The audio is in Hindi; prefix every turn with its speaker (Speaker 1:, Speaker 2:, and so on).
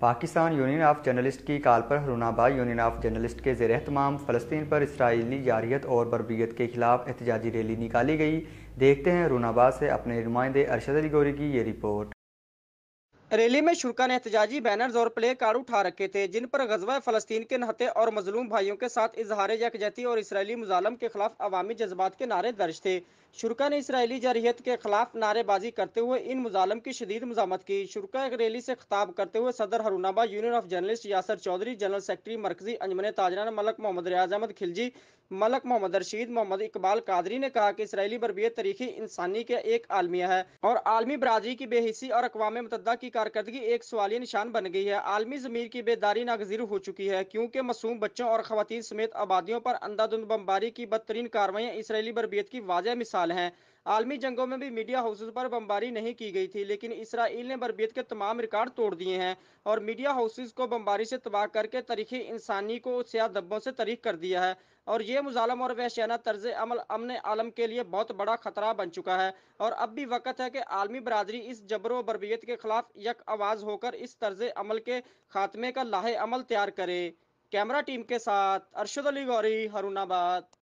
Speaker 1: पाकिस्तान यूनियन ऑफ जर्नलिस्ट की कॉल पर हरुनाबा यूनियन ऑफ जर्नलिस्ट के जेर तमाम फ़लस्तीन पर इसराइली जारियत और बरबियत के खिलाफ एहतजाजी रैली निकाली गई देखते हैं हरूनाबाद से अपने नुमाइंदे अरशद अली गोरी की ये रिपोर्ट रैली में शुरा ने एहतजाजी
Speaker 2: बैनर्स और प्ले कार्ड उठा रखे थे जिन पर गजवा फलस्तीन के नहते और मजलूम भाइयों के साथ इजहार यकजहती और इसराइली मुजालम के खिलाफ अवामी जज्बात के नारे दर्ज थे शुरा ने इसराइली जरहियत के खिलाफ नारेबाजी करते हुए इन मुजालम की शदीद मजामत की शुरा रैली से खिताब करते हुए सदर Haroonabad union of journalist Yasir Chaudhry general secretary मरकजी अंजमन ताजरान मलक मोहम्मद रियाज अहमद खिलजी मलक मोहम्मद रशीद मोहम्मद इकबाल कादरी ने कहा कि इसराइली बरबियत तरीकी इंसानी के एक आलमिया है और आलमी बरदरी की बेहिसी और अकवा मुतदा की कारकर्दगी एक सवाली निशान बन गई है आलमी जमीर की बेदारी नागजीर हो चुकी है क्योंकि मासूम बच्चों और खातन समेत आबादियों पर अंधाधुंध बमबारी की बदतरीन कार्रवाइयाँ इसराइली बरबियत की वाजह मिसाल हैं आलमी जंगों में भी मीडिया हाउसेज पर बमबारी नहीं की गई थी लेकिन इसराइल ने बरबियत के तमाम रिकॉर्ड तोड़ दिए हैं और मीडिया हाउसेज को बमबारी से तबाह करके तरीके इंसानी को सियाह दब्बों से तरीक कर दिया है और ये मुजालम और वहशियाना तर्ज अमल अमन आलम के लिए बहुत बड़ा खतरा बन चुका है और अब भी वक्त है कि आलमी बरदरी इस जबर व बरबियत के खिलाफ यक आवाज़ होकर इस तर्ज अमल के खात्मे का लाहे अमल तैयार करे कैमरा टीम के साथ अरशद अली गौरी हरुणाबाद